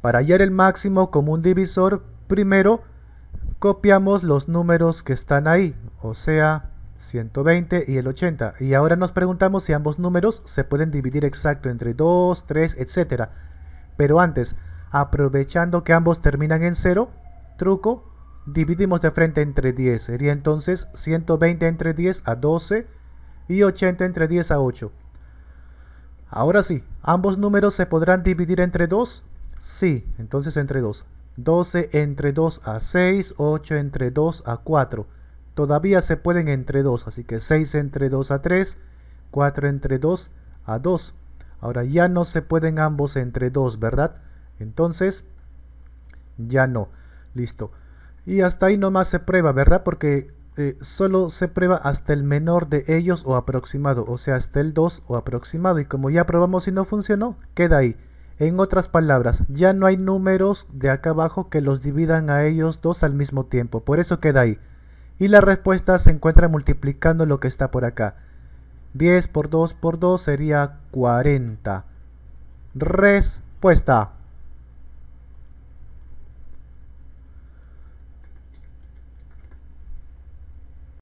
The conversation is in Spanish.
Para hallar el máximo común divisor, primero copiamos los números que están ahí, o sea, 120 y el 80. Y ahora nos preguntamos si ambos números se pueden dividir exacto entre 2, 3, etc. Pero antes, aprovechando que ambos terminan en 0, truco, dividimos de frente entre 10. Sería entonces 120 entre 10 a 12 y 80 entre 10 a 8. Ahora sí, ambos números se podrán dividir entre 2 Sí, entonces entre 2. 12 entre 2 a 6, 8 entre 2 a 4. Todavía se pueden entre 2, así que 6 entre 2 a 3, 4 entre 2 a 2. Ahora ya no se pueden ambos entre 2, ¿verdad? Entonces, ya no. Listo. Y hasta ahí nomás se prueba, ¿verdad? Porque eh, solo se prueba hasta el menor de ellos o aproximado, o sea, hasta el 2 o aproximado. Y como ya probamos y no funcionó, queda ahí. En otras palabras, ya no hay números de acá abajo que los dividan a ellos dos al mismo tiempo, por eso queda ahí. Y la respuesta se encuentra multiplicando lo que está por acá. 10 por 2 por 2 sería 40. Respuesta.